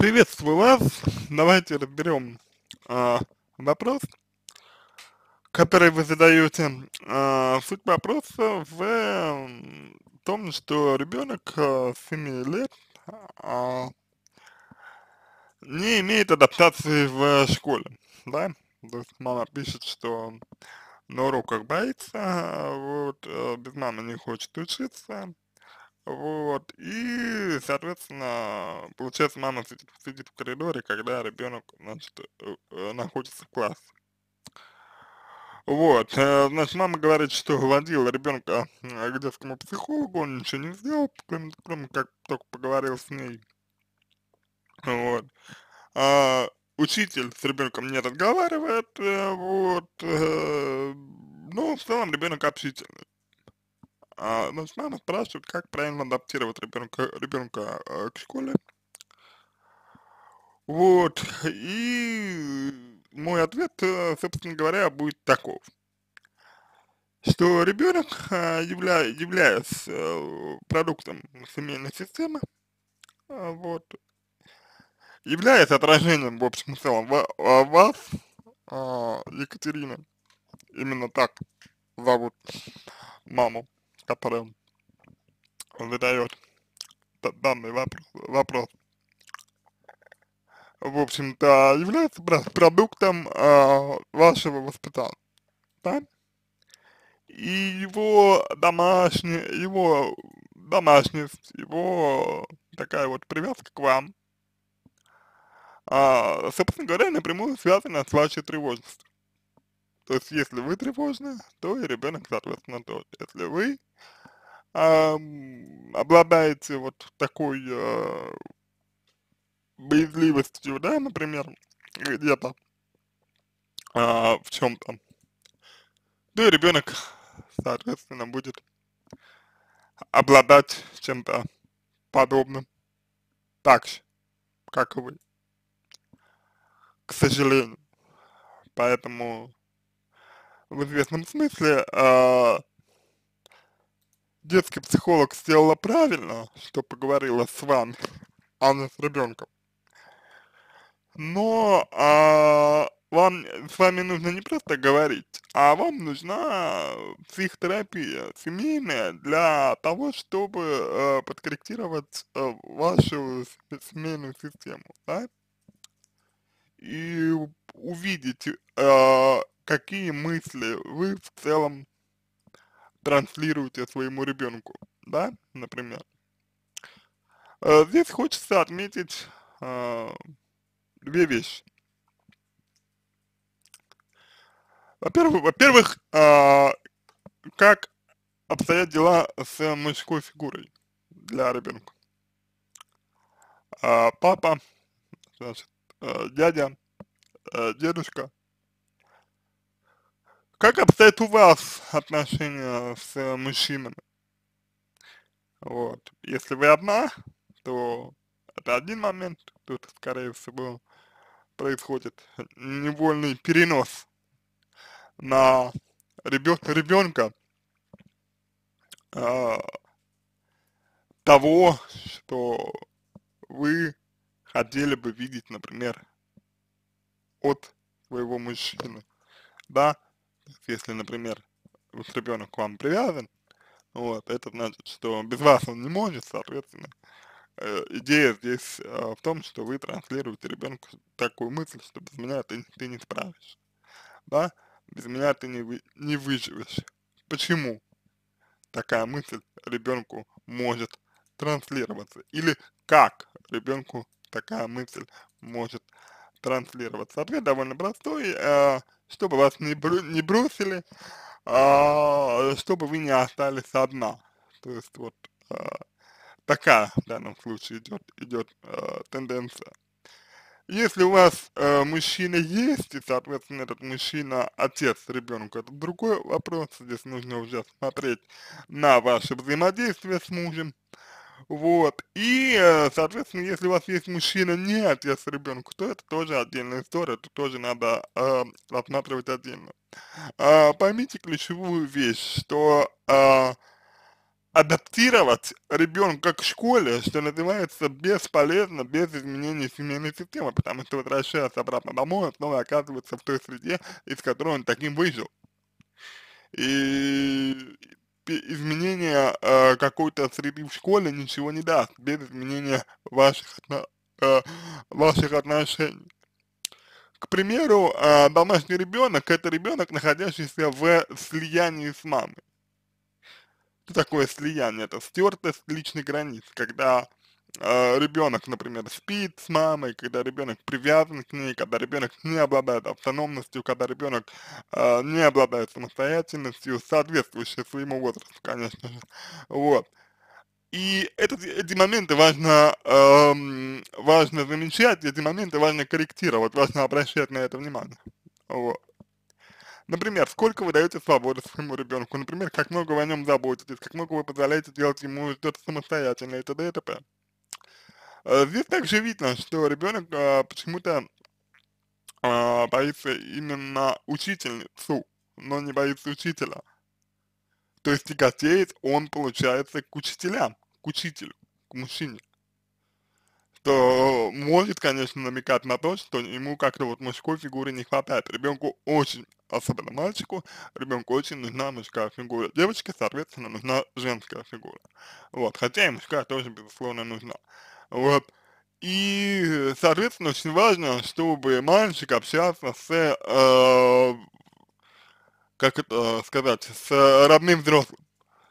Приветствую вас. Давайте разберем э, вопрос, который вы задаете. Э, суть вопроса в том, что ребенок э, а, 7 лет э, не имеет адаптации в школе, да? То есть мама пишет, что на уроках боится, вот, э, без мамы не хочет учиться, вот. И, соответственно, получается, мама сидит, сидит в коридоре, когда ребенок, значит, э, э, находится в классе. Вот, э, значит, мама говорит, что водила ребенка к детскому психологу, он ничего не сделал, кроме, кроме как только поговорил с ней. Вот. А, учитель с ребенком не разговаривает, вот, но в целом ребенок общительный. А, значит, ну, мама спрашивает, как правильно адаптировать ребенка, ребенка а, к школе. Вот, и мой ответ, э, собственно говоря, будет таков, что ребенок, а, явля, являясь э, продуктом семейной системы, а, вот, является отражением, в общем и целом, вас, Екатерина, именно так зовут маму, которые он задает данный вопрос, вопрос в общем-то, является продуктом э, вашего воспитания, да? И его домашняя, его домашность, его такая вот привязка к вам, а, собственно говоря, напрямую связана с вашей тревожностью. То есть, если вы тревожны, то и ребенок, соответственно, тоже. Если вы э, обладаете вот такой э, боязливостью, да, например, где-то э, в чем-то, то и ребенок, соответственно, будет обладать чем-то подобным так же, как и вы. К сожалению. Поэтому в известном смысле э, детский психолог сделала правильно, что поговорила с вами, а не с ребенком. Но а, вам с вами нужно не просто говорить, а вам нужна психотерапия семейная для того, чтобы э, подкорректировать э, вашу семейную систему, да? И увидеть, э, какие мысли вы в целом транслируете своему ребенку, да, например. Э, здесь хочется отметить э, две вещи. Во-первых, во-первых, э, как обстоят дела с мужской фигурой для ребенка. папа, значит, дядя, дедушка, как обстоят у вас отношения с э, мужчинами? Вот. Если вы одна, то это один момент, тут, скорее всего, происходит невольный перенос на ребен ребенка э, а, того, что вы хотели бы видеть, например, от своего мужчины, да, если, например, вот ребенок к вам привязан, вот, это значит, что без вас он не может, соответственно, э, идея здесь э, в том, что вы транслируете ребенку такую мысль, что без меня ты, ты не справишься, да, без меня ты не, вы, не выживешь. Почему такая мысль ребенку может транслироваться? Или как ребенку такая мысль может транслироваться? Ответ довольно простой. Э, чтобы вас не, бру не бросили, а, чтобы вы не остались одна. То есть вот а, такая в данном случае идет, идет а, тенденция. Если у вас э, мужчина есть, и, соответственно, этот мужчина отец ребенка, это другой вопрос. Здесь нужно уже смотреть на ваше взаимодействие с мужем. Э, вот. И, э, соответственно, если у вас есть мужчина не отец ребенку, то это тоже отдельная история, это тоже надо э, рассматривать отдельно. Э, поймите ключевую вещь, что э, адаптировать ребенка к школе, что называется, бесполезно, без изменений семейной системы, потому что возвращаясь обратно домой, он снова оказывается в той среде, из которой он таким выжил. И принципе, изменение э, какой-то среды в школе ничего не даст без изменения ваших, э, ваших отношений. К примеру, э, домашний ребенок – это ребенок, находящийся в слиянии с мамой. Это такое слияние? Это стертость личной границы, когда Э, ребенок, например, спит с мамой, когда ребенок привязан к ней, когда ребенок не обладает автономностью, когда ребенок э, не обладает самостоятельностью, соответствующей своему возрасту, конечно же. Вот. И этот, эти моменты важно, эм, важно замечать, эти моменты важно корректировать, важно обращать на это внимание. Вот. Например, сколько вы даете свободы своему ребенку, например, как много вы о нем заботитесь, как много вы позволяете делать ему что-то самостоятельно и т.д. и т.п. Э, здесь также видно, что ребенок э, почему-то э, боится именно учительницу, но не боится учителя. То есть тяготеет он, получается, к учителям, к учителю, к мужчине. Что может, конечно, намекать на то, что ему как-то вот мужской фигуры не хватает. Ребенку очень, особенно мальчику, ребенку очень нужна мужская фигура. Девочке, соответственно, нужна женская фигура. Вот, хотя и мужская тоже, безусловно, нужна. Вот. И, соответственно, очень важно, чтобы мальчик общался с, э, как это сказать, с родным взрослым.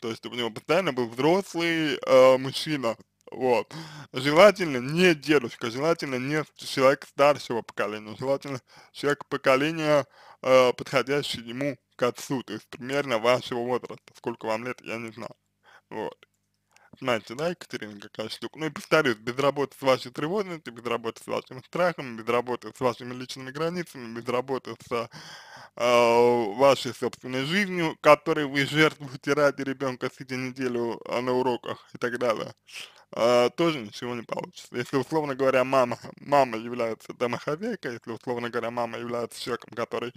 То есть, чтобы у него постоянно был взрослый э, мужчина, вот. Желательно не дедушка, желательно не человек старшего поколения, желательно человек поколения, э, подходящий ему к отцу, то есть примерно вашего возраста, сколько вам лет, я не знаю. Вот. Знаете, да, Екатерина, какая штука. Ну и повторюсь, без работы с вашей тревожностью, типа, без работы с вашим страхом, без работы с вашими личными границами, без работы с э, вашей собственной жизнью, которой вы жертвуете ради ребенка, сидя неделю а, на уроках и так далее, э, тоже ничего не получится. Если, условно говоря, мама, мама является домохозяйкой, если, условно говоря, мама является человеком, который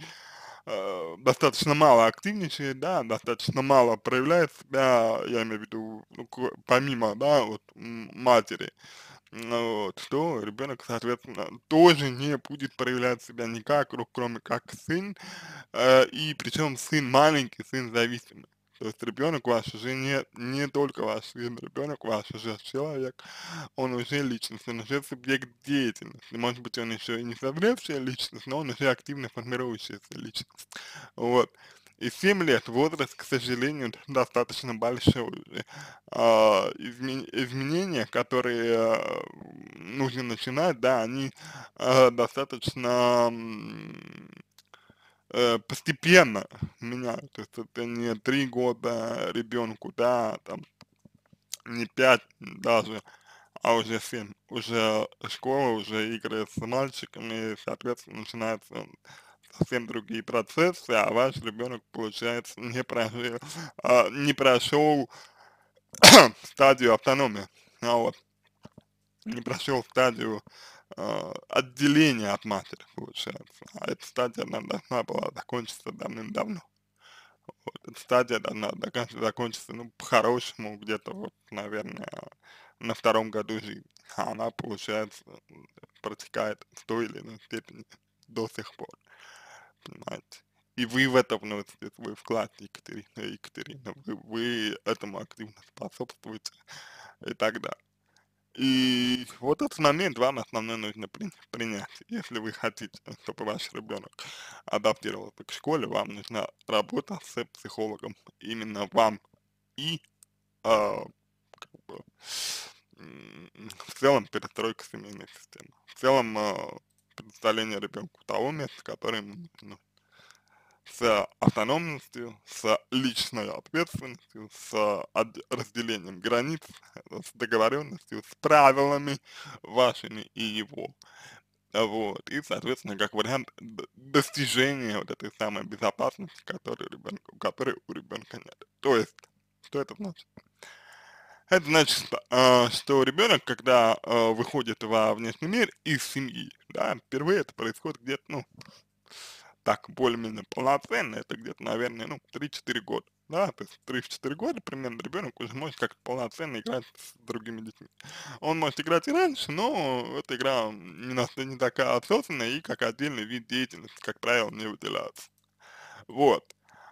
Э, достаточно мало активничает, да, достаточно мало проявляет себя, я имею в виду, ну, помимо, да, вот матери, ну вот, что ребенок, соответственно, тоже не будет проявлять себя никак, ну, кроме как сын, э, и причем сын маленький, сын зависимый. То есть ребенок ваш уже не, не только ваш сын, ребенок ваш уже человек, он уже личность, он уже субъект деятельности. Может быть, он еще и не созревшая личность, но он уже активно формирующаяся личность. Вот. И 7 лет возраст, к сожалению, достаточно большой. А, изменения, которые э, нужно начинать, да, они а, достаточно Э, постепенно меняют. То есть это не три года ребенку, да, там, не пять даже, а уже семь. Уже школа, уже игры с мальчиками, и, соответственно, начинаются совсем другие процессы, а ваш ребенок, получается, не прожил, а, не прошел стадию автономии, а вот, не прошел стадию а, отделение от матери, получается. А эта стадия, она должна была закончиться давным-давно. Вот, эта стадия должна закончиться, ну, по-хорошему, где-то вот, наверное, на втором году жизни. А она, получается, протекает в той или иной степени до сих пор. Понимаете? И вы в это вносите свой вклад, Екатерина, Екатерина, вы, вы этому активно способствуете и так далее. И вот этот момент вам основной нужно при, принять. Если вы хотите, чтобы ваш ребенок адаптировался к школе, вам нужна работа с психологом. Именно вам и э, как бы, в целом перестройка семейной системы. В целом э, а, предоставление ребенку того места, которое ему нужно с автономностью, с личной ответственностью, с разделением границ, э, с договоренностью, с правилами вашими и его. Вот. И, соответственно, как вариант достижения вот этой самой безопасности, которой, ребенку, которой у ребенка нет. То есть, что это значит? Это значит, что э, ребенок, когда э, выходит во внешний мир из семьи, да, впервые это происходит где-то, ну, так более-менее полноценно, это где-то, наверное, ну, 3-4 года. Да, то есть 3-4 года примерно ребенок уже может как-то полноценно играть с другими детьми. Он может играть и раньше, но эта игра не, не такая осознанная и как отдельный вид деятельности, как правило, не выделяется. Вот.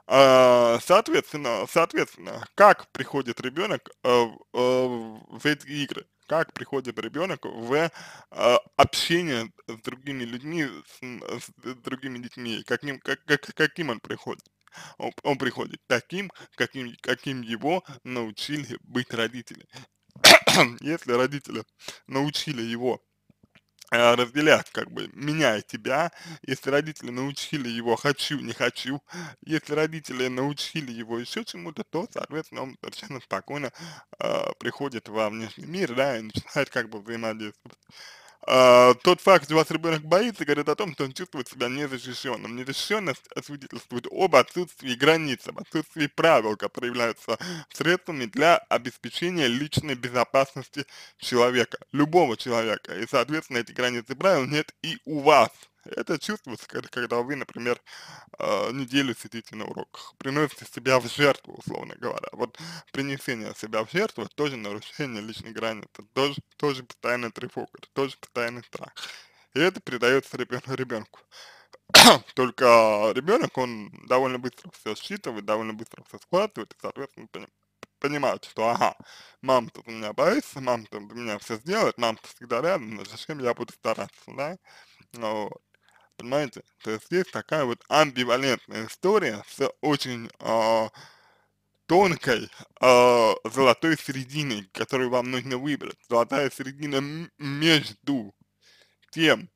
А, соответственно, соответственно, как приходит ребенок э, э, в эти игры? как приходит ребенок в э, общение с другими людьми, с, с другими детьми, каким, как, как, каким он приходит. Он, он приходит таким, каким, каким его научили быть родители. Если родители научили его а, разделять, как бы, меня и тебя, если родители научили его «хочу, не хочу», если родители научили его еще чему-то, то, соответственно, он совершенно спокойно э, приходит во внешний мир, да, и начинает как бы взаимодействовать. А, тот факт, что у вас ребенок боится, говорит о том, что он чувствует себя незащищенным. Незащищенность свидетельствует об отсутствии границ, об отсутствии правил, которые являются средствами для обеспечения личной безопасности человека, любого человека. И, соответственно, эти границы правил нет и у вас. Это чувствуется, когда, вы, например, а, неделю сидите на уроках, приносите себя в жертву, условно говоря. Вот принесение себя в жертву – тоже нарушение личной границы, тоже, тоже постоянный тревога, тоже постоянный страх. И это передается ребенку. Только ребенок, он довольно быстро все считывает, довольно быстро все складывает, и, соответственно, понимает что ага, мама-то за меня боится, мама-то за меня все сделает, мама-то всегда рядом, зачем я буду стараться, да? Ну, вот понимаете? То есть есть такая вот амбивалентная история с очень э, тонкой э, золотой серединой, которую вам нужно выбрать. Золотая середина между тем,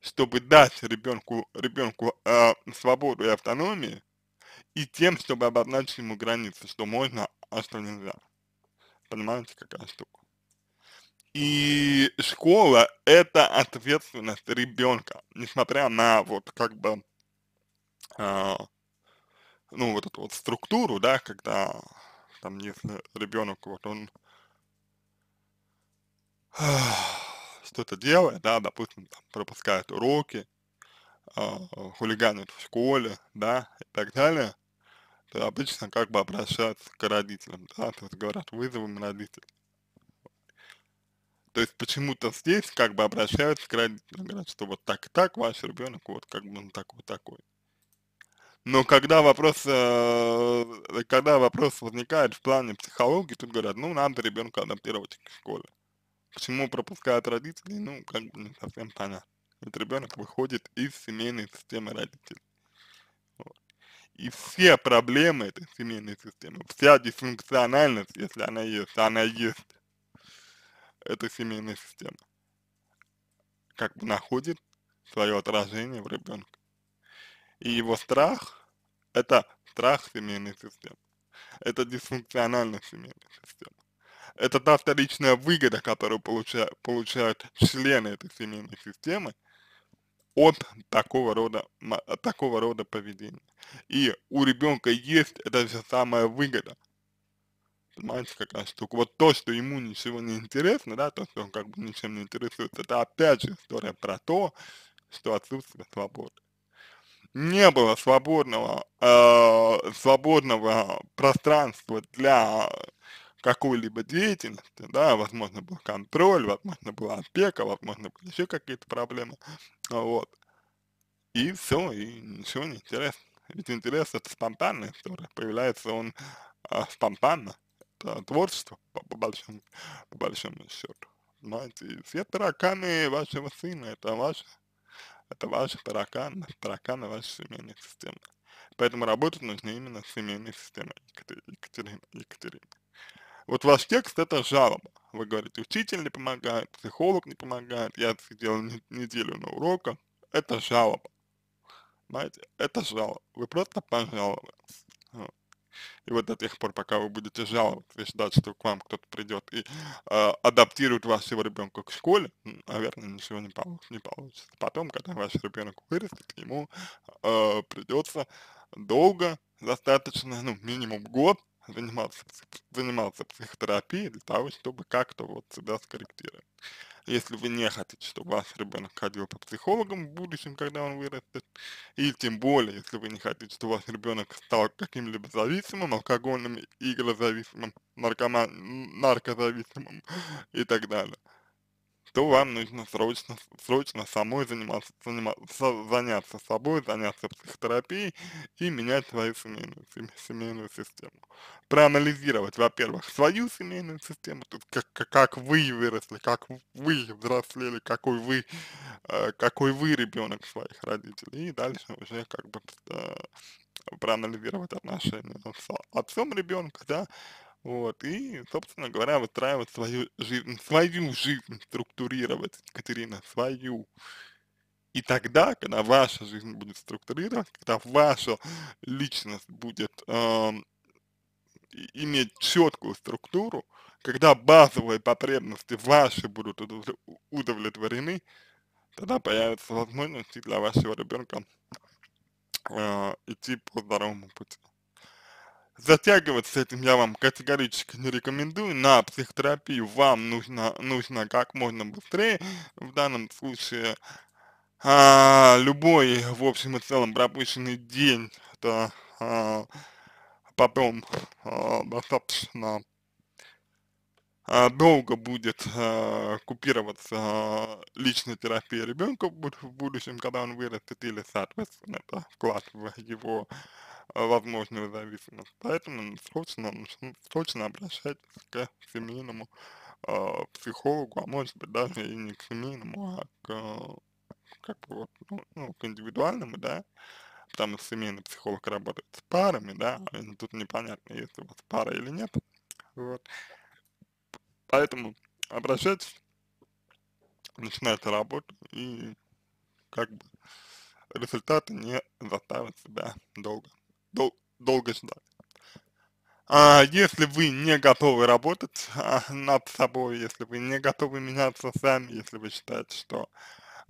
чтобы дать ребенку, ребенку э, свободу и автономию, и тем, чтобы обозначить ему границы, что можно, а что нельзя. Понимаете, какая штука? И школа – это ответственность ребенка, несмотря на вот как бы, э, ну, вот эту вот структуру, да, когда там, если ребенок, вот он что-то делает, да, допустим, там, пропускает уроки, э, хулиганит в школе, да, и так далее, то обычно как бы обращаются к родителям, да, то есть говорят, вызовем родителей то есть почему-то здесь как бы обращаются к родителям, говорят, что вот так и так ваш ребенок, вот как бы он такой такой. Но когда вопрос, э, когда вопрос возникает в плане психологии, тут говорят, ну надо ребенка адаптировать к школе. Почему пропускают родителей, ну как бы не совсем понятно. Ведь ребенок выходит из семейной системы родителей. И все проблемы этой семейной системы, вся дисфункциональность, если она есть, она есть эта семейная система. Как бы находит свое отражение в ребенке. И его страх – это страх семейной системы. Это дисфункциональная семейная система. Это та вторичная выгода, которую получают, получают члены этой семейной системы от такого рода, такого рода поведения. И у ребенка есть эта же самая выгода – Понимаете, какая штука. Вот то, что ему ничего не интересно, да, то, что он как бы ничем не интересуется, это опять же история про то, что отсутствие свободы. Не было свободного, э, свободного пространства для какой-либо деятельности, да, возможно, был контроль, возможно, была опека, возможно, были еще какие-то проблемы, а вот. И все, и ничего не интересно. Ведь интерес это спонтанная история, появляется он э, спонтанно. Это творчество, по, по, большому, по большому счету. Понимаете, все тараканы вашего сына, это ваша, это ваши тараканы, тараканы вашей семейной системы. Поэтому работать нужно именно с семейной системой Екатерина, Екатерина. Вот ваш текст это жалоба. Вы говорите, учитель не помогает, психолог не помогает, я сидел неделю на уроках. Это жалоба. Понимаете, это жалоба. Вы просто пожаловались. И вот до тех пор, пока вы будете жаловаться и ждать, что к вам кто-то придет и э, адаптирует вашего ребенка к школе, наверное, ничего не, получ не получится. Потом, когда ваш ребенок вырастет, ему э, а, придется долго, достаточно, ну, минимум год заниматься, заниматься психотерапией для того, чтобы как-то вот себя скорректировать если вы не хотите, чтобы ваш ребенок ходил по психологам в будущем, когда он вырастет, и тем более, если вы не хотите, чтобы ваш ребенок стал каким-либо зависимым, алкогольным, игрозависимым, наркоман, наркозависимым и так далее то вам нужно срочно, срочно самой заниматься, заниматься, заняться собой, заняться психотерапией и менять свою семейную, семейную систему. Проанализировать, во-первых, свою семейную систему, то есть как, как вы выросли, как вы взрослели, какой вы, э, какой вы ребенок своих родителей, и дальше уже как бы э, проанализировать отношения с отцом ребенка, да, вот, и, собственно говоря, выстраивать свою жизнь, свою жизнь структурировать, Катерина, свою. И тогда, когда ваша жизнь будет структурировать, когда ваша личность будет э, иметь четкую структуру, когда базовые потребности ваши будут удовлетворены, тогда появятся возможности для вашего ребенка э, идти по здоровому пути затягивать с этим я вам категорически не рекомендую. На психотерапию вам нужно, нужно как можно быстрее. В данном случае а, любой, в общем и целом, пропущенный день, это а, потом а, достаточно а, долго будет э, купироваться э, личная терапия ребенка в будущем, когда он вырастет, или, соответственно, это вклад в его а, возможную зависимость. Поэтому срочно, срочно обращайтесь к семейному э, психологу, а может быть даже и не к семейному, а к, как бы вот, ну, ну, к индивидуальному, да, потому что семейный психолог работает с парами, да, тут непонятно, есть у вас пара или нет, вот. Поэтому обращайтесь, начинайте работу и как бы результаты не заставят себя долго дол долго ждать. А если вы не готовы работать а, над собой, если вы не готовы меняться сами, если вы считаете, что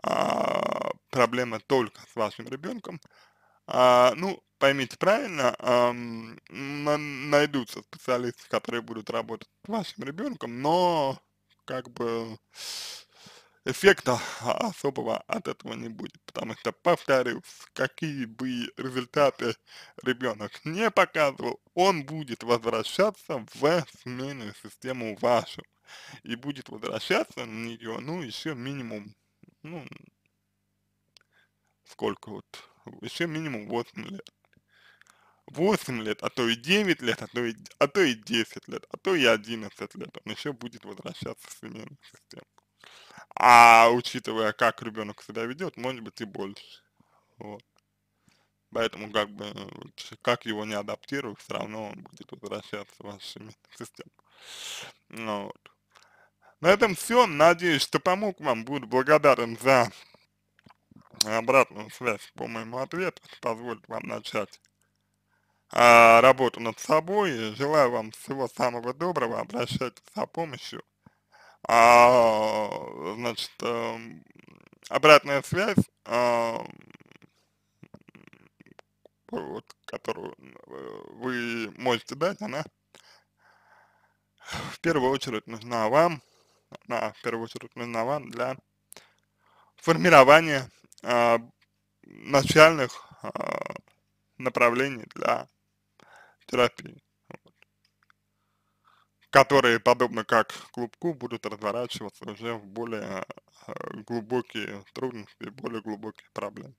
а, проблема только с вашим ребенком, а, ну, поймите правильно, а, найдутся специалисты, которые будут работать с вашим ребенком, но как бы эффекта особого от этого не будет, потому что, повторюсь, какие бы результаты ребенок не показывал, он будет возвращаться в семейную систему вашу и будет возвращаться на нее, ну, еще минимум, ну, сколько вот, еще минимум 8 лет. 8 лет, а то и 9 лет, а то и, а то и 10 лет, а то и 11 лет, он еще будет возвращаться в семейную систему. А учитывая, как ребенок себя ведет, может быть и больше. Вот. Поэтому как бы, ну, как его не адаптировать, все равно он будет возвращаться в вашу систему. Ну, вот. На этом все. Надеюсь, что помог вам. Буду благодарен за обратную связь по моему ответу. Позволит вам начать а, работу над собой. Желаю вам всего самого доброго. Обращайтесь за помощью. А, значит, эм, обратная связь, эм, вот, которую э, вы можете дать, она в первую очередь нужна вам, она в первую очередь нужна вам для формирования э, начальных э, направлений для терапии которые, подобно как клубку, будут разворачиваться уже в более э, глубокие трудности, более глубокие проблемы.